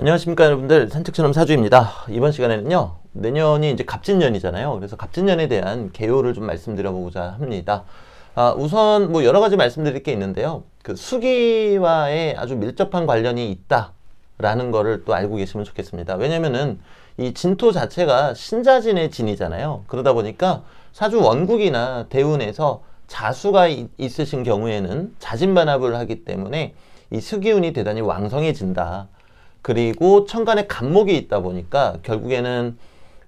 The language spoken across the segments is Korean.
안녕하십니까 여러분들 산책처럼 사주입니다 이번 시간에는요 내년이 이제 갑진년이잖아요 그래서 갑진년에 대한 개요를 좀 말씀드려 보고자 합니다 아, 우선 뭐 여러 가지 말씀드릴 게 있는데요 그 수기와의 아주 밀접한 관련이 있다 라는 거를 또 알고 계시면 좋겠습니다 왜냐면은 이 진토 자체가 신자진의 진이잖아요 그러다 보니까 사주 원국이나 대운에서 자수가 있으신 경우에는 자진반합을 하기 때문에 이 수기운이 대단히 왕성해진다 그리고 천간에 간목이 있다 보니까 결국에는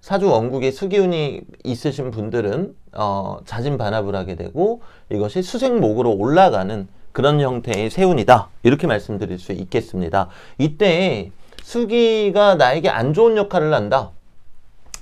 사주 원국의 수기운이 있으신 분들은 어, 자진 반합을 하게 되고 이것이 수생목으로 올라가는 그런 형태의 세운이다 이렇게 말씀드릴 수 있겠습니다 이때 수기가 나에게 안 좋은 역할을 한다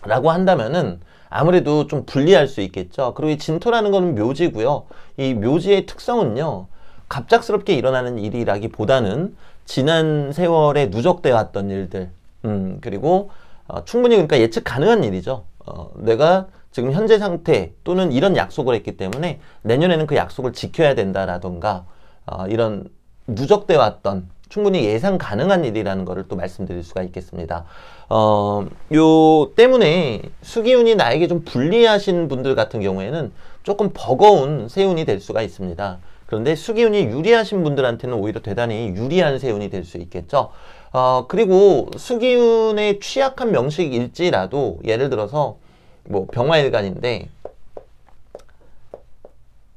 라고 한다면은 아무래도 좀 불리할 수 있겠죠 그리고 이 진토라는 것은 묘지고요 이 묘지의 특성은요 갑작스럽게 일어나는 일이라기보다는 지난 세월에 누적돼 왔던 일들 음, 그리고 어, 충분히 그러니까 예측 가능한 일이죠. 어, 내가 지금 현재 상태 또는 이런 약속을 했기 때문에 내년에는 그 약속을 지켜야 된다라던가 어, 이런 누적돼 왔던 충분히 예상 가능한 일이라는 것을 또 말씀드릴 수가 있겠습니다. 어, 요 때문에 수기운이 나에게 좀 불리하신 분들 같은 경우에는 조금 버거운 세운이 될 수가 있습니다. 그런데 수기운이 유리하신 분들한테는 오히려 대단히 유리한 세운이 될 수 있겠죠. 어, 그리고 수기운의 취약한 명식일지라도 예를 들어서 뭐 병화일간인데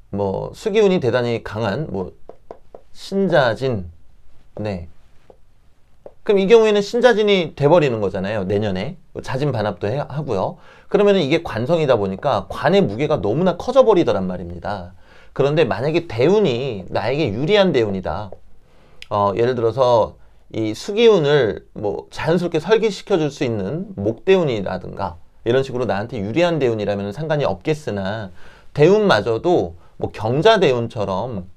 뭐 수기운이 대단히 강한 뭐 신자진 네 그럼 이 경우에는 신자진이 돼버리는 거잖아요 내년에 뭐 자진 반합도 하고요 그러면 이게 관성이다 보니까 관의 무게가 너무나 커져 버리더란 말입니다 그런데 만약에 대운이 나에게 유리한 대운이다. 어, 예를 들어서 이 수기운을 뭐 자연스럽게 설계시켜 줄 수 있는 목대운이라든가 이런 식으로 나한테 유리한 대운이라면 상관이 없겠으나 대운마저도 뭐 경자대운처럼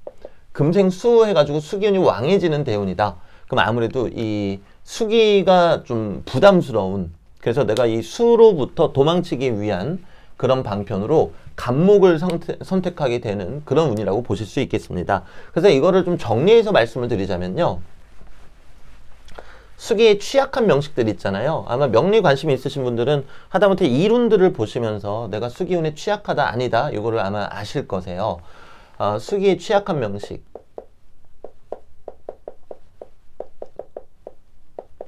금생수 해가지고 수기운이 왕해지는 대운이다. 그럼 아무래도 이 수기가 좀 부담스러운 그래서 내가 이 수로부터 도망치기 위한 그런 방편으로 감목을 선택, 하게 되는 그런 운이라고 보실 수 있겠습니다. 그래서 이거를 좀 정리해서 말씀을 드리자면요. 수기에 취약한 명식들 있잖아요. 아마 명리 관심이 있으신 분들은 하다못해 이룬들을 보시면서 내가 수기운에 취약하다 아니다 이거를 아마 아실 거세요. 어, 수기에 취약한 명식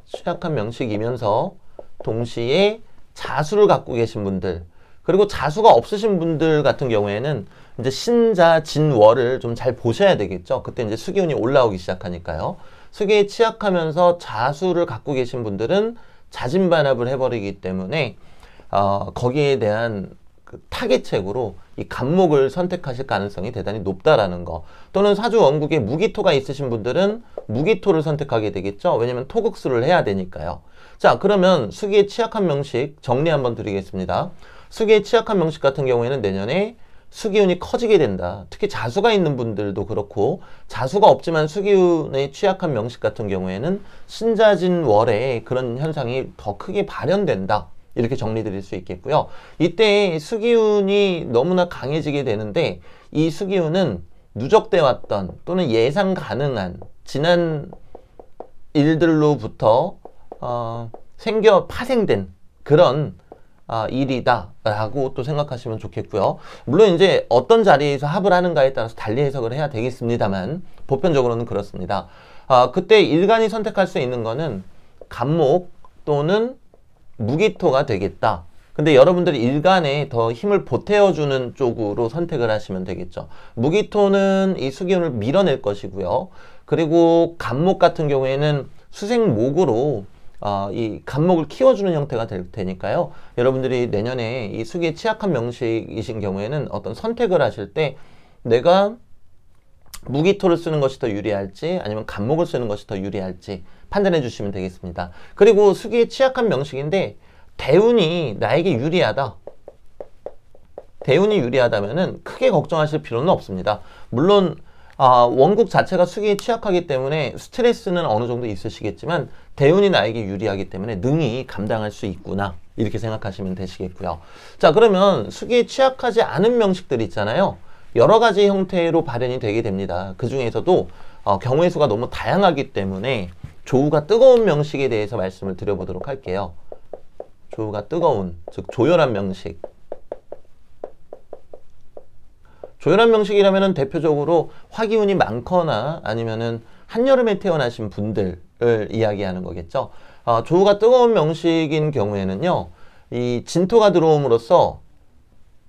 취약한 명식이면서 동시에 자수를 갖고 계신 분들 그리고 자수가 없으신 분들 같은 경우에는 이제 신자 진월을 좀 잘 보셔야 되겠죠. 그때 이제 수기운이 올라오기 시작하니까요. 수기에 취약하면서 자수를 갖고 계신 분들은 자진반합을 해버리기 때문에 어, 거기에 대한 그 타개책으로 이 감목을 선택하실 가능성이 대단히 높다라는 거 또는 사주 원국에 무기토가 있으신 분들은 무기토를 선택하게 되겠죠 왜냐면 토극수를 해야 되니까요 자 그러면 수기에 취약한 명식 정리 한번 드리겠습니다 수기에 취약한 명식 같은 경우에는 내년에 수기운이 커지게 된다. 특히 자수가 있는 분들도 그렇고 자수가 없지만 수기운에 취약한 명식 같은 경우에는 신자진 월에 그런 현상이 더 크게 발현된다. 이렇게 정리드릴 수 있겠고요. 이때 수기운이 너무나 강해지게 되는데 이 수기운은 누적돼 왔던 또는 예상 가능한 지난 일들로부터 어, 생겨 파생된 그런 아, 일이다라고 또 생각하시면 좋겠고요. 물론 이제 어떤 자리에서 합을 하는가에 따라서 달리 해석을 해야 되겠습니다만 보편적으로는 그렇습니다. 아, 그때 일간이 선택할 수 있는 거는 감목 또는 무기토가 되겠다. 근데 여러분들이 일간에 더 힘을 보태어주는 쪽으로 선택을 하시면 되겠죠. 무기토는 이 수기운을 밀어낼 것이고요. 그리고 감목 같은 경우에는 수생목으로 어, 이 간목을 키워주는 형태가 될 테니까요. 여러분들이 내년에 이 수기에 취약한 명식이신 경우에는 어떤 선택을 하실 때 내가 무기토를 쓰는 것이 더 유리할지 아니면 간목을 쓰는 것이 더 유리할지 판단해 주시면 되겠습니다. 그리고 수기에 취약한 명식인데 대운이 나에게 유리하다. 대운이 유리하다면 크게 걱정하실 필요는 없습니다. 물론 어, 원국 자체가 수기에 취약하기 때문에 스트레스는 어느 정도 있으시겠지만 대운이 나에게 유리하기 때문에 능히 감당할 수 있구나 이렇게 생각하시면 되시겠고요. 자 그러면 수기에 취약하지 않은 명식들 있잖아요. 여러 가지 형태로 발현이 되게 됩니다. 그 중에서도 어, 경우의 수가 너무 다양하기 때문에 조우가 뜨거운 명식에 대해서 말씀을 드려보도록 할게요. 조우가 뜨거운, 즉 조열한 명식 조연한 명식이라면은 대표적으로 화기운이 많거나 아니면은 한여름에 태어나신 분들을 이야기하는 거겠죠. 아, 조우가 뜨거운 명식인 경우에는요. 이 진토가 들어옴으로써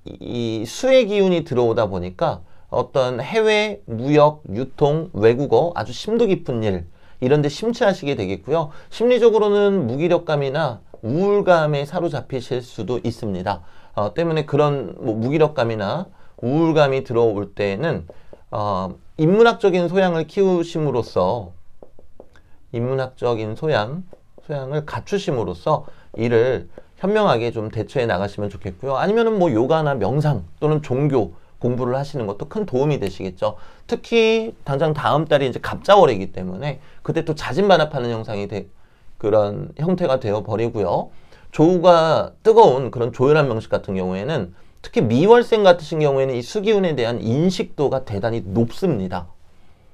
이, 수의 기운이 들어오다 보니까 어떤 해외 무역, 유통, 외국어 아주 심도 깊은 일 이런 데 심취하시게 되겠고요. 심리적으로는 무기력감이나 우울감에 사로잡히실 수도 있습니다. 어, 때문에 그런 뭐 무기력감이나 우울감이 들어올 때는 에 어, 인문학적인 소양을 키우심으로써 인문학적인 소양, 소양을 갖추심으로써 이를 현명하게 좀 대처해 나가시면 좋겠고요. 아니면뭐 요가나 명상 또는 종교 공부를 하시는 것도 큰 도움이 되시겠죠. 특히 당장 다음 달이 이제 갑자월이기 때문에 그때 또 자진반합하는 형상이 되, 그런 형태가 되어 버리고요. 조우가 뜨거운 그런 조연한 명식 같은 경우에는 특히 미월생 같으신 경우에는 이 수기운에 대한 인식도가 대단히 높습니다.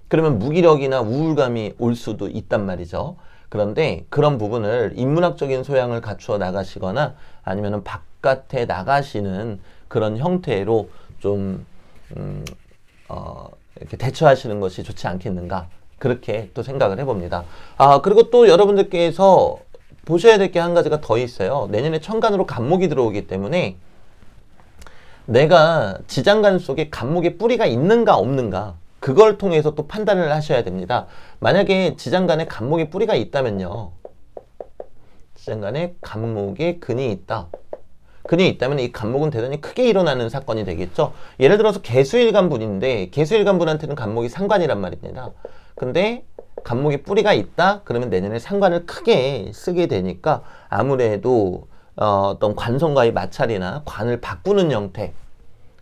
그러면 무기력이나 우울감이 올 수도 있단 말이죠. 그런데 그런 부분을 인문학적인 소양을 갖추어 나가시거나 아니면 바깥에 나가시는 그런 형태로 좀, 음, 어, 이렇게 대처하시는 것이 좋지 않겠는가. 그렇게 또 생각을 해봅니다. 아, 그리고 또 여러분들께서 보셔야 될 게 한 가지가 더 있어요. 내년에 천간으로 간목이 들어오기 때문에 내가 지장간 속에 감목의 뿌리가 있는가 없는가 그걸 통해서 또 판단을 하셔야 됩니다. 만약에 지장간에 감목의 뿌리가 있다면요. 지장간에 감목의 근이 있다. 근이 있다면 이 간목은 대단히 크게 일어나는 사건이 되겠죠. 예를 들어서 개수일간분인데 개수일간분한테는 간목이 상관이란 말입니다. 근데 간목의 뿌리가 있다? 그러면 내년에 상관을 크게 쓰게 되니까 아무래도 어, 어떤 관성과의 마찰이나 관을 바꾸는 형태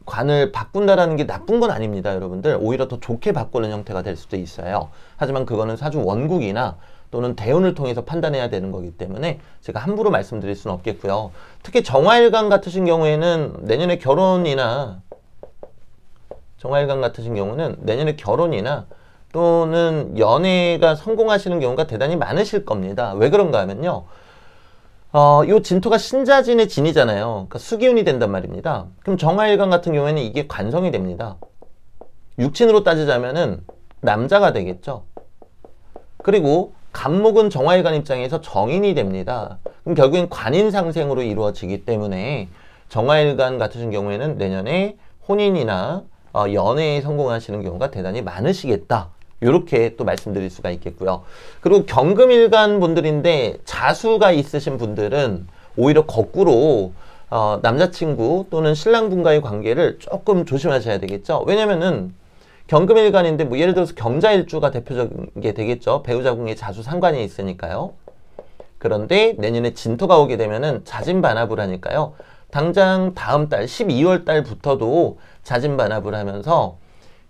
관을 바꾼다라는 게 나쁜 건 아닙니다 여러분들 오히려 더 좋게 바꾸는 형태가 될 수도 있어요 하지만 그거는 사주 원국이나 또는 대운을 통해서 판단해야 되는 거기 때문에 제가 함부로 말씀드릴 수는 없겠고요 특히 정화일간 같으신 경우에는 내년에 결혼이나 정화일간 같으신 경우는 내년에 결혼이나 또는 연애가 성공하시는 경우가 대단히 많으실 겁니다 왜 그런가 하면요 어, 요 진토가 신자진의 진이잖아요. 그러니까 수기운이 된단 말입니다. 그럼 정화일관 같은 경우에는 이게 관성이 됩니다. 육친으로 따지자면은 남자가 되겠죠. 그리고 간목은 정화일관 입장에서 정인이 됩니다. 그럼 결국엔 관인상생으로 이루어지기 때문에 정화일관 같은 경우에는 내년에 혼인이나 어, 연애에 성공하시는 경우가 대단히 많으시겠다. 이렇게 또 말씀드릴 수가 있겠고요. 그리고 경금일간 분들인데 자수가 있으신 분들은 오히려 거꾸로 어, 남자친구 또는 신랑분과의 관계를 조금 조심하셔야 되겠죠. 왜냐면은 경금일간인데 뭐 예를 들어서 경자일주가 대표적인 게 되겠죠. 배우자궁의 자수 상관이 있으니까요. 그런데 내년에 진토가 오게 되면은 자진반합을 하니까요. 당장 다음 달 12월 달부터도 자진반합을 하면서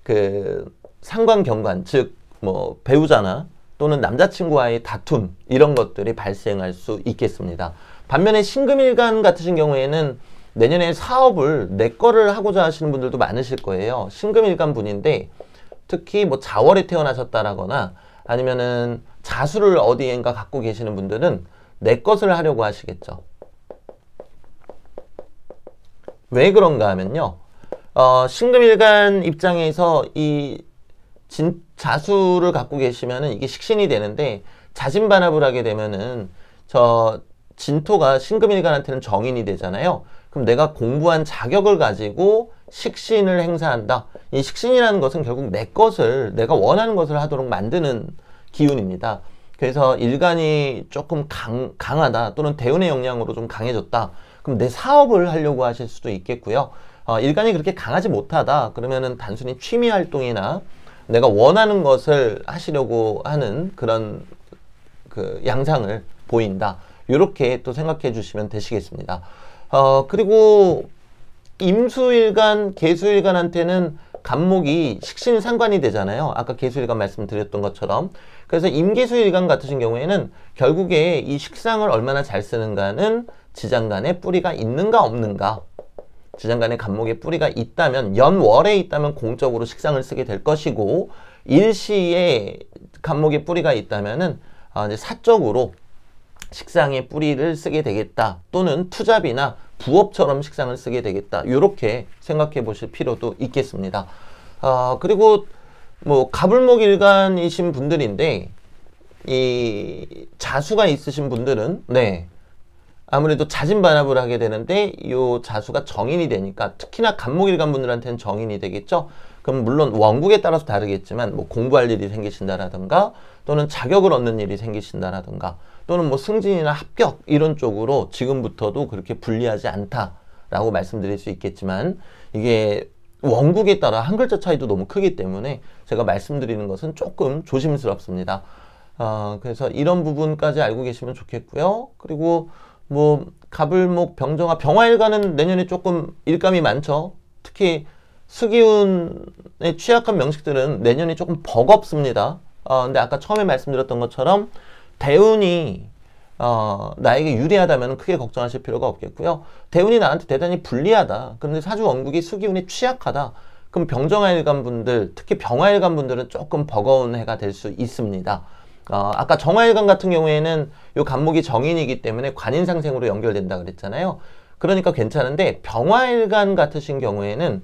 그 상관경관 즉 뭐 배우자나 또는 남자친구와의 다툼 이런 것들이 발생할 수 있겠습니다. 반면에 신금일간 같으신 경우에는 내년에 사업을 내 거를 하고자 하시는 분들도 많으실 거예요. 신금일간 분인데 특히 뭐 자월에 태어나셨다라거나 아니면은 자수를 어디엔가 갖고 계시는 분들은 내 것을 하려고 하시겠죠. 왜 그런가 하면요. 어, 신금일간 입장에서 이 진, 자수를 갖고 계시면은 이게 식신이 되는데 자진반합을 하게 되면은 저 진토가 신금일간한테는 정인이 되잖아요. 그럼 내가 공부한 자격을 가지고 식신을 행사한다. 이 식신이라는 것은 결국 내 것을 내가 원하는 것을 하도록 만드는 기운입니다. 그래서 일간이 조금 강, 강하다 또는 대운의 영향으로 좀 강해졌다. 그럼 내 사업을 하려고 하실 수도 있겠고요. 어, 일간이 그렇게 강하지 못하다. 그러면은 단순히 취미 활동이나 내가 원하는 것을 하시려고 하는 그런 그 양상을 보인다. 이렇게 또 생각해 주시면 되시겠습니다. 어, 그리고 임수일간, 개수일간한테는 간목이 식신상관이 되잖아요. 아까 개수일간 말씀드렸던 것처럼. 그래서 임계수일간 같으신 경우에는 결국에 이 식상을 얼마나 잘 쓰는가는 지장간에 뿌리가 있는가 없는가 주장 간의 감목의 뿌리가 있다면 연월에 있다면 공적으로 식상을 쓰게 될 것이고 일시에 감목의 뿌리가 있다면은 아, 사적으로 식상의 뿌리를 쓰게 되겠다 또는 투잡이나 부업처럼 식상을 쓰게 되겠다 이렇게 생각해 보실 필요도 있겠습니다 아 그리고 뭐 가불목 일간이신 분들인데 이 자수가 있으신 분들은 네 아무래도 자진 반합을 하게 되는데 이 자수가 정인이 되니까 특히나 간목일간 분들한테는 정인이 되겠죠. 그럼 물론 원국에 따라서 다르겠지만 뭐 공부할 일이 생기신다라든가 또는 자격을 얻는 일이 생기신다라든가 또는 뭐 승진이나 합격 이런 쪽으로 지금부터도 그렇게 불리하지 않다라고 말씀드릴 수 있겠지만 이게 원국에 따라 한 글자 차이도 너무 크기 때문에 제가 말씀드리는 것은 조금 조심스럽습니다. 어, 그래서 이런 부분까지 알고 계시면 좋겠고요. 그리고 뭐 가불목, 병정아, 병화일가는 내년에 조금 일감이 많죠. 특히 수기운에 취약한 명식들은 내년에 조금 버겁습니다. 어, 근데 아까 처음에 말씀드렸던 것처럼 대운이 어, 나에게 유리하다면 크게 걱정하실 필요가 없겠고요. 대운이 나한테 대단히 불리하다. 그런데 사주 원국이 수기운에 취약하다. 그럼 병정화일간 분들, 특히 병화일간 분들은 조금 버거운 해가 될 수 있습니다. 어, 아까 정화일관 같은 경우에는 이 간목이 정인이기 때문에 관인상생으로 연결된다 그랬잖아요. 그러니까 괜찮은데 병화일관 같으신 경우에는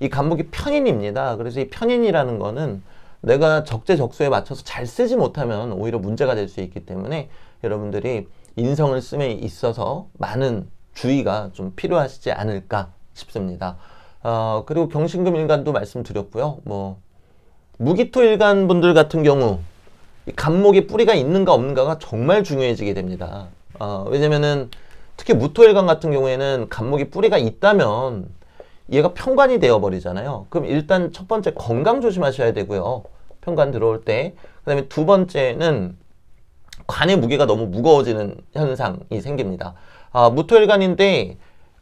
이 간목이 편인입니다. 그래서 이 편인이라는 거는 내가 적재적소에 맞춰서 잘 쓰지 못하면 오히려 문제가 될 수 있기 때문에 여러분들이 인성을 쓰에 있어서 많은 주의가 좀 필요하시지 않을까 싶습니다. 어, 그리고 경신금 일간도 말씀드렸고요. 뭐 무기토 일간 분들 같은 경우 이감목의 뿌리가 있는가 없는가가 정말 중요해지게 됩니다. 어, 왜냐면은 특히 무토일관 같은 경우에는 감목의 뿌리가 있다면 얘가 평관이 되어버리잖아요. 그럼 일단 첫 번째 건강 조심하셔야 되고요. 평관 들어올 때. 그 다음에 두 번째는 관의 무게가 너무 무거워지는 현상이 생깁니다. 아, 무토일관인데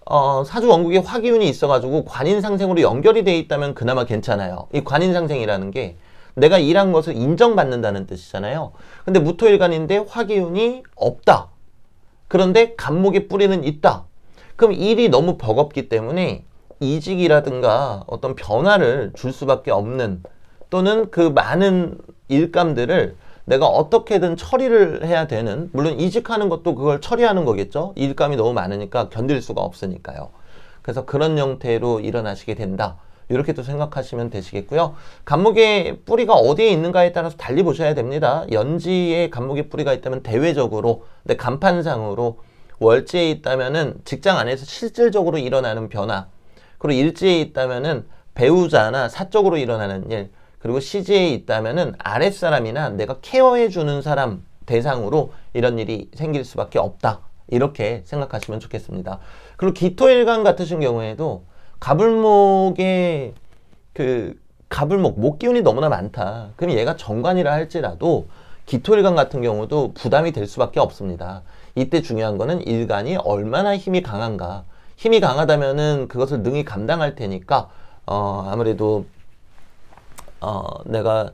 어, 사주 원국에 화기운이 있어가지고 관인상생으로 연결이 돼 있다면 그나마 괜찮아요. 이 관인상생이라는 게 내가 일한 것을 인정받는다는 뜻이잖아요. 근데 무토일간인데 화기운이 없다. 그런데 간목의 뿌리는 있다. 그럼 일이 너무 버겁기 때문에 이직이라든가 어떤 변화를 줄 수밖에 없는 또는 그 많은 일감들을 내가 어떻게든 처리를 해야 되는 물론 이직하는 것도 그걸 처리하는 거겠죠. 일감이 너무 많으니까 견딜 수가 없으니까요. 그래서 그런 형태로 일어나시게 된다. 이렇게 도 생각하시면 되시겠고요. 감목의 뿌리가 어디에 있는가에 따라서 달리 보셔야 됩니다. 연지에 감목의 뿌리가 있다면 대외적으로 근데 간판상으로 월지에 있다면은 직장 안에서 실질적으로 일어나는 변화 그리고 일지에 있다면은 배우자나 사적으로 일어나는 일 그리고 시지에 있다면은 아랫사람이나 내가 케어해 주는 사람 대상으로 이런 일이 생길 수밖에 없다. 이렇게 생각하시면 좋겠습니다. 그리고 기토일간 같으신 경우에도 가불목의 그 가불목 목 기운이 너무나 많다. 그럼 얘가 정관이라 할지라도 기토일관 같은 경우도 부담이 될 수밖에 없습니다. 이때 중요한 거는 일간이 얼마나 힘이 강한가. 힘이 강하다면은 그것을 능히 감당할 테니까 어 아무래도 어 내가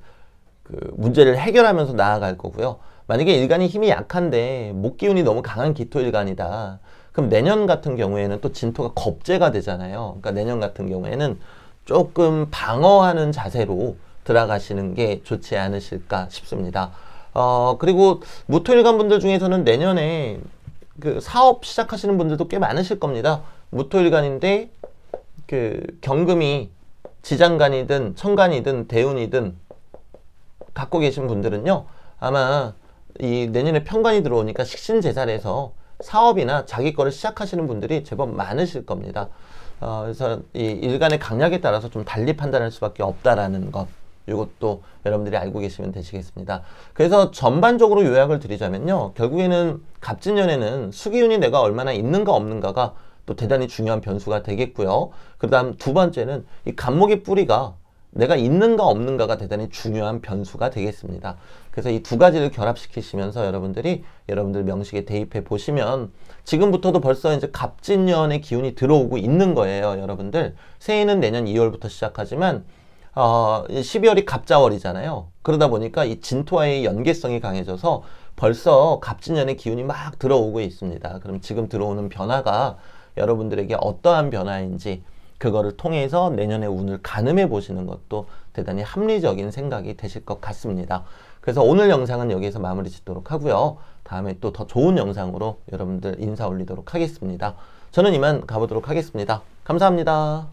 그 문제를 해결하면서 나아갈 거고요. 만약에 일간이 힘이 약한데 목 기운이 너무 강한 기토일간이다. 그럼 내년 같은 경우에는 또 진토가 겁제가 되잖아요. 그러니까 내년 같은 경우에는 조금 방어하는 자세로 들어가시는 게 좋지 않으실까 싶습니다. 어, 그리고 무토일관 분들 중에서는 내년에 그 사업 시작하시는 분들도 꽤 많으실 겁니다. 무토일관인데그 경금이 지장간이든 천간이든 대운이든 갖고 계신 분들은요 아마 이 내년에 평간이 들어오니까 식신제살에서 사업이나 자기 거를 시작하시는 분들이 제법 많으실 겁니다. 어, 그래서 이 일간의 강약에 따라서 좀 달리 판단할 수밖에 없다라는 것. 이것도 여러분들이 알고 계시면 되시겠습니다. 그래서 전반적으로 요약을 드리자면요. 결국에는 갑진년에는 수기운이 내가 얼마나 있는가 없는가가 또 대단히 중요한 변수가 되겠고요. 그 다음 두 번째는 이 간목의 뿌리가 내가 있는가 없는가가 대단히 중요한 변수가 되겠습니다. 그래서 이 두 가지를 결합시키시면서 여러분들이 여러분들 명식에 대입해 보시면 지금부터도 벌써 이제 갑진년의 기운이 들어오고 있는 거예요, 여러분들. 새해는 내년 2월부터 시작하지만 어, 12월이 갑자월이잖아요. 그러다 보니까 이 진토와의 연계성이 강해져서 벌써 갑진년의 기운이 막 들어오고 있습니다. 그럼 지금 들어오는 변화가 여러분들에게 어떠한 변화인지 그거를 통해서 내년의 운을 가늠해 보시는 것도 대단히 합리적인 생각이 되실 것 같습니다. 그래서 오늘 영상은 여기에서 마무리 짓도록 하고요. 다음에 또 더 좋은 영상으로 여러분들 인사 올리도록 하겠습니다. 저는 이만 가보도록 하겠습니다. 감사합니다.